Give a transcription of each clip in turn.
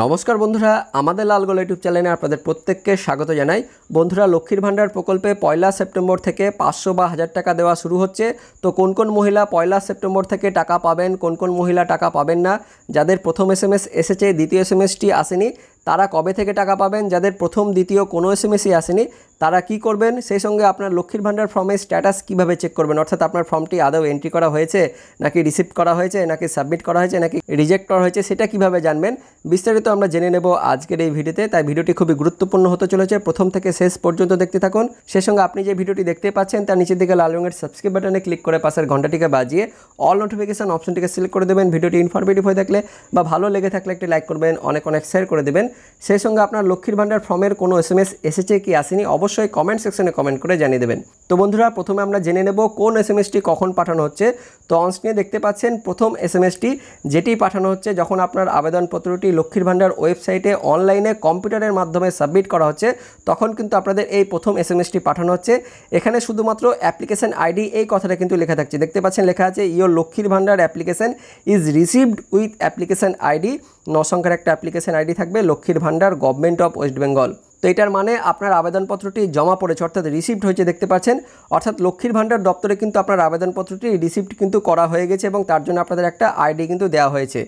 নমস্কার বন্ধুরা আমাদের লালগোলা ইউটিউব চ্যানেলে আপনাদের প্রত্যেককে স্বাগত জানাই বন্ধুরা লক্ষ্মীর ভাণ্ডার প্রকল্পে পয়লা সেপ্টেম্বর থেকে পাঁচশো বা হাজার টাকা দেওয়া শুরু হচ্ছে তো কোন কোন মহিলা পয়লা সেপ্টেম্বর থেকে টাকা পাবেন কোন কোন মহিলা টাকা পাবেন না যাদের প্রথম এস এম এসেছে দ্বিতীয় এস এম এসটি আসেনি তারা কবে থেকে টাকা পাবেন যাদের প্রথম দ্বিতীয় কোনো এস এম আসেনি তারা কি করবেন সেই সঙ্গে আপনার লক্ষ্মীর ভাণ্ডার ফর্মের স্ট্যাটাস কীভাবে চেক করবেন অর্থাৎ আপনার ফর্মটি আদৌ এন্ট্রি করা হয়েছে নাকি রিসিভ করা হয়েছে নাকি সাবমিট করা হয়েছে নাকি রিজেক্ট করা হয়েছে সেটা কিভাবে জানবেন বিস্তারিত আমরা জেনে নেব আজকের এই ভিডিওতে তাই ভিডিওটি খুবই গুরুত্বপূর্ণ হতে চলেছে প্রথম থেকে শেষ পর্যন্ত দেখতে থাকুন সেই সঙ্গে আপনি যে ভিডিওটি দেখতে পাচ্ছেন তার নিচের দিকে লাল রঙের সাবস্ক্রাইব বাটনে ক্লিক করে পাশের ঘন্টাটিকে বাজিয়ে অল নোটিফিকেশান অপশনটিকে সিলেক্ট করে দেবেন ভিডিওটি ইনফরমেটিভ হয়ে থাকলে বা ভালো লেগে থাকলে একটি লাইক করবেন অনেক অনেক শেয়ার করে দেবেন সেই সঙ্গে আপনার লক্ষ্মীর ভাণ্ডার ফর্মের কোনো এস এম এস এসেছে কি আসেনি অবশ্যই কমেন্ট সেকশনে কমেন্ট করে জানিয়ে দেবেন তো বন্ধুরা প্রথমে আমরা জেনে নেব কোন এস এমএসটি কখন পাঠানো হচ্ছে তো অনস্ক্রিনে দেখতে পাচ্ছেন প্রথম এস এমএসটি যেটি পাঠানো হচ্ছে যখন আপনার আবেদনপত্রটি লক্ষ্মীর ভাণ্ডার ওয়েবসাইটে অনলাইনে কম্পিউটারের মাধ্যমে সাবমিট করা হচ্ছে তখন কিন্তু আপনাদের এই প্রথম এস এমএসটি পাঠানো হচ্ছে এখানে শুধুমাত্র অ্যাপ্লিকেশন আইডি এই কথাটা কিন্তু লেখা থাকছে দেখতে পাচ্ছেন লেখা আছে ইয়োর লক্ষ্মীর ভাণ্ডার application is received with application ID নসংখ্যার একটা অ্যাপ্লিকেশন আইডি থাকবে লক্ষ্মীর ভাণ্ডার গভর্নমেন্ট অফ ওয়েস্ট বেঙ্গল তো এটার মানে আপনার আবেদনপত্রটি জমা পড়েছে অর্থাৎ রিসিভড হয়েছে দেখতে পাচ্ছেন অর্থাৎ লক্ষ্মীর ভাণ্ডার দপ্তরে কিন্তু আপনার আবেদনপত্রটি রিসিভড কিন্তু করা হয়ে গেছে এবং তার জন্য আপনাদের একটা আইডি কিন্তু দেওয়া হয়েছে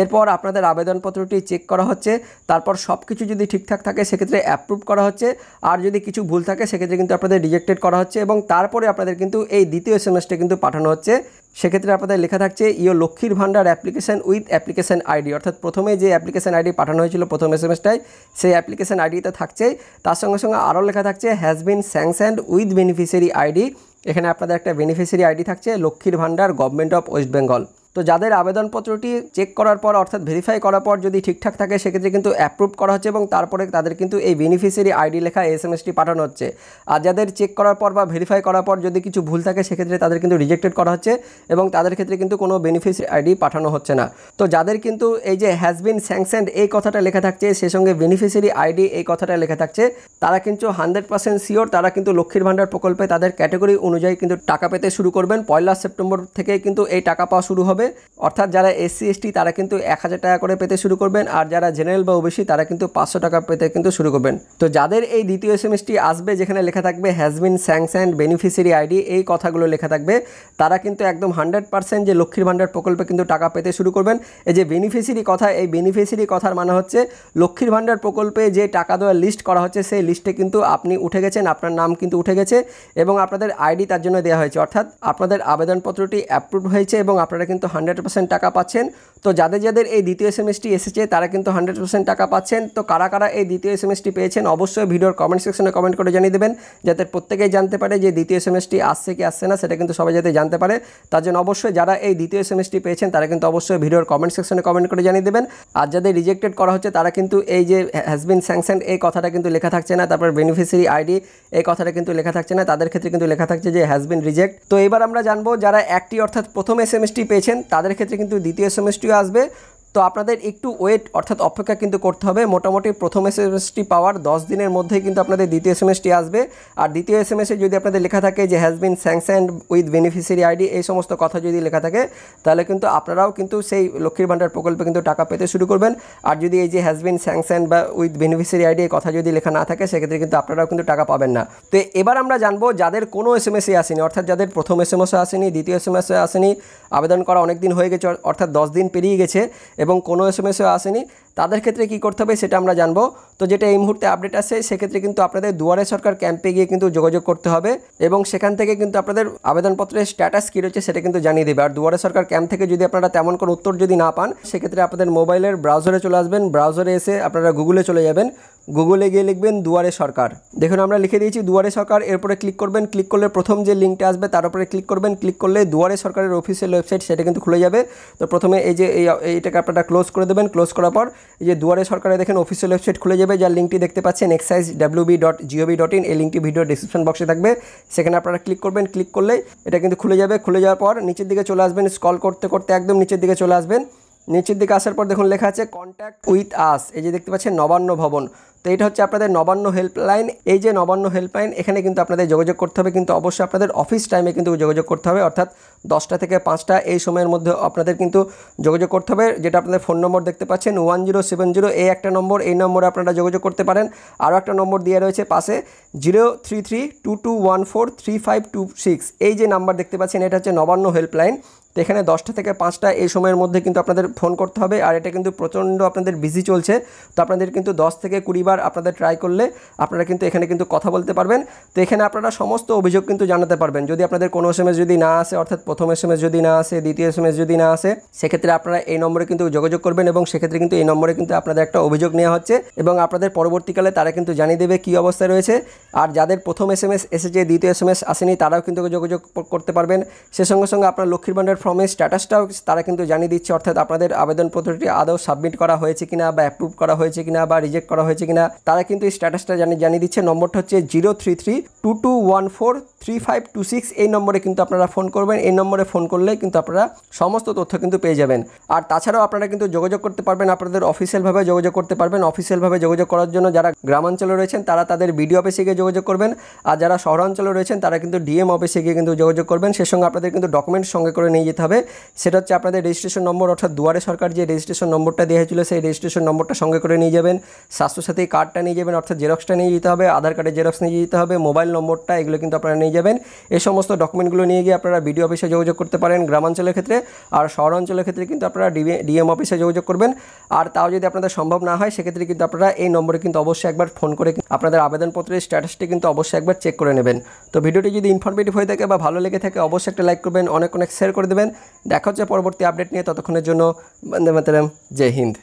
এরপর আপনাদের আবেদনপত্রটি চেক করা হচ্ছে তারপর সব কিছু যদি ঠিকঠাক থাকে সেক্ষেত্রে অ্যাপ্রুভ করা হচ্ছে আর যদি কিছু ভুল থাকে সেক্ষেত্রে কিন্তু আপনাদের রিজেক্টেড করা হচ্ছে এবং তারপরে আপনাদের কিন্তু এই দ্বিতীয় এস কিন্তু পাঠানো হচ্ছে সেক্ষেত্রে আপনাদের লেখা থাকছে ইও লক্ষ্মীর ভান্ডার অ্যাপ্লিকেশান উইথ অ্যাপ্লিকেশান আইডি অর্থাৎ প্রথমে যে অ্যাপ্লিকেশান আইডি পাঠানো হয়েছিল প্রথম এস এসটায় সেই অ্যাপ্লিকেশান আইডিতে থাকছে তার সঙ্গে সঙ্গে আরও লেখা থাকছে has been sanctioned with beneficiary ID এখানে আপনাদের একটা বেনিফিসিয়ারি আইডি থাকছে লক্ষ্মীর ভাণ্ডার গভর্নমেন্ট অফ ওয়েস্ট বেঙ্গল তো যাদের আবেদনপত্রটি চেক করার পর অর্থাৎ ভেরিফাই করার পর যদি ঠিকঠাক থাকে সেক্ষেত্রে কিন্তু অ্যাপ্রুভ করা হচ্ছে এবং তারপরে তাদের কিন্তু এই বেনিফিসিয়ারি আইডি লেখা এস এম এসটি পাঠানো হচ্ছে আর যাদের চেক করার পর বা ভেরিফাই করার পর যদি কিছু ভুল থাকে সেক্ষেত্রে তাদের কিন্তু রিজেক্টেড করা হচ্ছে এবং তাদের ক্ষেত্রে কিন্তু কোনো বেনিফিসিয়ারি আইডি পাঠানো হচ্ছে না তো যাদের কিন্তু এই যে হ্যাজ বিন স্যাংশনড এই কথাটা লেখা থাকছে সে সঙ্গে বেনিফিসিয়ারি আইডি এই কথাটা লেখা থাকছে তারা কিন্তু হান্ড্রেড পার্সেন্ট শিওর তারা কিন্তু লক্ষ্মীর ভাণ্ডার প্রকল্পে তাদের ক্যাটাগরি অনুযায়ী কিন্তু টাকা পেতে শুরু করবেন পয়লা সেপ্টেম্বর থেকে কিন্তু এই টাকা পাওয়া শুরু হবে হবে অর্থাৎ যারা এসসি এসটি তারা কিন্তু এক হাজার টাকা করে পেতে শুরু করবেন আর যারা জেনারেল বা ওবিসি তারা কিন্তু পাঁচশো টাকা পেতে কিন্তু শুরু করবেন তো যাদের এই দ্বিতীয় এস আসবে যেখানে লেখা থাকবে হ্যাজবিন স্যাংশন বেনিফিসিয়ারি আইডি এই কথাগুলো লেখা থাকবে তারা কিন্তু একদম হান্ড্রেড পার্সেন্ট যে লক্ষ্মীর ভাণ্ডার প্রকল্পে কিন্তু টাকা পেতে শুরু করবেন এই যে বেনিফিসিয়ারি কথা এই বেনিফিসিয়ারি কথার মানে হচ্ছে লক্ষ্মীর ভাণ্ডার প্রকল্পে যে টাকা দেওয়ার লিস্ট করা হচ্ছে সেই লিস্টে কিন্তু আপনি উঠে গেছেন আপনার নাম কিন্তু উঠে গেছে এবং আপনাদের আইডি তার জন্য দেওয়া হয়েছে অর্থাৎ আপনাদের আবেদনপত্রটি অ্যাপ্রুভ হয়েছে এবং আপনারা কিন্তু হান্ড্রেড পার্সেন্ট টাকা পাচ্ছেন তো যাদের যাদের এই দ্বিতীয় এস এসেছে তারা কিন্তু হান্ড্রেড পার্সেন্ট টাকা পাচ্ছেন তো কারা কারা এই দ্বিতীয় এস পেয়েছেন অবশ্যই ভিডিওর কমেন্ট সেকশনে কমেন্ট করে জানিয়ে দেবেন যাতে প্রত্যেকেই জানতে পারে যে দ্বিতীয় এস আসছে কি আসছে না সেটা কিন্তু সবাই যাতে জানতে পারে তার জন্য অবশ্যই যারা এই দ্বিতীয় এস পেয়েছেন তারা কিন্তু অবশ্যই ভিডিওর কমেন্ট সেকশনে কমেন্ট করে জানিয়ে দেবেন আর যাদের রিজেক্টেড করা হচ্ছে তারা কিন্তু এই যে হ্যাসবিন স্যাংশন এই কথাটা কিন্তু লেখা থাকছে না তারপর বেনিফিসিয়ারি আইডি এই কথাটা কিন্তু লেখা থাকছে না তাদের ক্ষেত্রে কিন্তু লেখা থাকছে যে হ্যাসবিন রিজেক্ট তো এবার আমরা জানবো যারা একটি অর্থাৎ প্রথম এস পেয়েছেন তাদের ক্ষেত্রে কিন্তু দ্বিতীয় এস আসবে তো আপনাদের একটু ওয়েট অর্থাৎ অপেক্ষা কিন্তু করতে হবে মোটামুটি প্রথম এস এম এসটি পাওয়ার দশ দিনের মধ্যেই কিন্তু আপনাদের দ্বিতীয় এস এম এসটি আসবে আর দ্বিতীয় এস এম এসে যদি আপনাদের লেখা থাকে যে has been sanction with beneficiary ID এই সমস্ত কথা যদি লেখা থাকে তাহলে কিন্তু আপনারাও কিন্তু সেই লক্ষ্মীর ভাণ্ডার প্রকল্পে কিন্তু টাকা পেতে শুরু করবেন আর যদি এই যে হ্যাজ বিন স্যাংশন বা উইথ বেনিফিসিয়ারি আইডি কথা যদি লেখা না থাকে সেক্ষেত্রে কিন্তু আপনারাও কিন্তু টাকা পাবেন না তো এবার আমরা জানবো যাদের কোনো এস এম এসে আসেনি অর্থাৎ যাদের প্রথম এস এম এসে আসেনি দ্বিতীয় এস এম এসে আসেনি আবেদন করা অনেক দিন হয়ে গেছে অর্থাৎ দশ দিন পেরিয়ে গেছে এবং কোনো এস এম এসও আসেনি তাদের ক্ষেত্রে কি করতে হবে সেটা আমরা জানবো তো যেটা এই মুহূর্তে আপডেট আছে সেক্ষেত্রে কিন্তু আপনাদের দুয়ারে সরকার ক্যাম্পে গিয়ে কিন্তু যোগাযোগ করতে হবে এবং সেখান থেকে কিন্তু আপনাদের আবেদনপত্রের স্ট্যাটাস কী রয়েছে সেটা কিন্তু জানিয়ে দেবে আর দুয়ারে সরকার ক্যাম্প থেকে যদি আপনারা তেমন কোনো উত্তর যদি না পান সেক্ষেত্রে আপনাদের মোবাইলের ব্রাউজারে চলে আসবেন ব্রাউজারে এসে আপনারা গুগলে চলে যাবেন গুগলে গিয়ে লিখবেন দুয়ারে সরকার দেখুন আমরা লিখে দিয়েছি দুয়ারে সরকার এরপরে ক্লিক করবেন ক্লিক করলে প্রথম যে লিঙ্কটা আসবে তার উপরে ক্লিক করবেন ক্লিক করলে দুয়ারে সরকারের অফিসিয়াল ওয়েবসাইট সেটা কিন্তু খুলে যাবে তো প্রথমে এই যে এইটাকে আপনারা ক্লোজ করে দেবেন ক্লোজ করার পর এই যে দুয়ারে সরকারে দেখেন অফিসিয়াল ওয়েবসাইট খুলে যাবে যার লিঙ্কটি দেখতে পাচ্ছেন এক্সাইজ ডাব্লিউ বি ডট জিওবি ডট ইন এই লিঙ্কটি ভিডিও ডিসক্রিপশন বক্সে থাকবে সেখানে আপনারা ক্লিক করবেন ক্লিক করলে এটা কিন্তু খুলে যাবে খুলে যাওয়ার পর নিচের দিকে চলে আসবেন স্কল করতে করতে একদম নিচের দিকে চলে আসবেন নিচের দিকে আসার পর দেখুন লেখা আছে কন্ট্যাক্ট উইথ আস এই যে দেখতে পাচ্ছেন নবান্ন ভবন তো এটা হচ্ছে আপনাদের নবান্ন হেল্পলাইন এই যে নবান্ন হেল্পলাইন এখানে কিন্তু আপনাদের যোগাযোগ করতে হবে কিন্তু অবশ্যই আপনাদের অফিস টাইমে কিন্তু যোগাযোগ করতে হবে অর্থাৎ দশটা থেকে পাঁচটা এই সময়ের মধ্যে আপনাদের কিন্তু যোগাযোগ করতে হবে যেটা আপনাদের ফোন নম্বর দেখতে পাচ্ছেন ওয়ান জিরো সেভেন জিরো এই একটা নম্বর এই নম্বরে আপনারা যোগাযোগ করতে পারেন আরও একটা নম্বর দিয়ে রয়েছে পাশে zero three three two two one four three five two six এই যে নাম্বার দেখতে পাচ্ছেন এটা হচ্ছে নবান্ন হেল্পলাইন তো এখানে দশটা থেকে পাঁচটা এই সময়ের মধ্যে কিন্তু আপনাদের ফোন করতে হবে আর এটা কিন্তু প্রচণ্ড আপনাদের বিজি চলছে তো আপনাদের কিন্তু দশ থেকে কুড়িবার আপনাদের ট্রাই করলে আপনারা কিন্তু এখানে কিন্তু কথা বলতে পারবেন তো এখানে আপনারা সমস্ত অভিযোগ কিন্তু জানাতে পারবেন যদি আপনাদের কোনো এস যদি না আসে অর্থাৎ প্রথম এস যদি না আসে দ্বিতীয় এস যদি না আসে সেক্ষেত্রে আপনারা এই নম্বরে কিন্তু যোগাযোগ করবেন এবং সেক্ষেত্রে কিন্তু এই নম্বরে কিন্তু আপনাদের একটা অভিযোগ নেওয়া হচ্ছে এবং আপনাদের পরবর্তীকালে তারা কিন্তু জানিয়ে দেবে কী অবস্থায় রয়েছে আর যাদের প্রথম এস এম এস এসেছে দ্বিতীয় এস এম এস আসেনি তারাও কিন্তু যোগাযোগ করতে পারবেন সে সঙ্গে সঙ্গে আপনার লক্ষ্মীর ভাণ্ডার ফর্মের স্ট্যাটাসটাও তারা কিন্তু জানিয়ে দিচ্ছে অর্থাৎ আপনাদের আবেদনপত্রটি আদৌ সাবমিট করা হয়েছে কিনা বা অ্যাপ্রুভ করা হয়েছে কিনা বা রিজেক্ট করা হয়েছে কিনা তারা কিন্তু এই স্ট্যাটাসটা জানিয়ে জানিয়ে দিচ্ছে নম্বরটা হচ্ছে zero three three two two one four three five two six এই নম্বরে কিন্তু আপনারা ফোন করবেন এই নম্বরে ফোন করলে কিন্তু আপনারা সমস্ত তথ্য কিন্তু পেয়ে যাবেন আর তাছাড়াও আপনারা কিন্তু যোগাযোগ করতে পারবেন আপনাদের অফিসিয়ালভাবে যোগাযোগ করতে পারবেন অফিসিয়ালভাবে যোগাযোগ করার জন্য যারা গ্রামাঞ্চলে রয়েছেন তারা তাদের বিডিও অফিসে গিয়ে যোগাযোগ করবেন আর যারা শহরাঞ্চলে রয়েছেন তারা কিন্তু ডিএম অফিসে গিয়ে কিন্তু যোগাযোগ করবেন সে সঙ্গে আপনাদের কিন্তু ডকুমেন্ট সঙ্গে করে নিয়ে যেতে হবে সেটা হচ্ছে আপনাদের রেজিস্ট্রেশন নম্বর অর্থাৎ দুয়ারে সরকার যে রেজিস্ট্রেশন নম্বরটা দেওয়া হয়েছিল সেই রেজিস্ট্রেশন নম্বরটা সঙ্গে করে নিয়ে যাবেন স্বাস্থ্যসাথী কার্ডটা নিয়ে যাবেন অর্থাৎ জেরক্সটা নিয়ে যেতে হবে আধার কার্ডের জেরক্স নিয়ে যেতে হবে মোবাইল নম্বরটা এগুলো কিন্তু আপনারা নিয়ে যাবেন এই সমস্ত ডকুমেন্টগুলো নিয়ে গিয়ে আপনারা বিডিও অফিসে যোগাযোগ করতে পারেন গ্রামাঞ্চলের ক্ষেত্রে আর শহরাঞ্চলের ক্ষেত্রে কিন্তু আপনারা ডিএম অফিসে যোগাযোগ করবেন আর তাও যদি আপনাদের সম্ভব না হয় সেক্ষেত্রে কিন্তু আপনারা এই নম্বরে কিন্তু অবশ্যই একবার ফোন করে আপনাদের আবেদনপত্রের স্ট্যাটাসটি কিন্তু অবশ্যই একবার চেক করে নেবেন তো ভিডিওটি যদি ইনফরমেটিভ হয়ে থাকে বা ভালো লেগে থাকে অবশ্যই একটা লাইক করবেন অনেক অনেক শেয়ার করে দেবেন দেখা হচ্ছে পরবর্তী আপডেট নিয়ে ততক্ষণের জন্য বন্দে মাতারাম জয় হিন্দ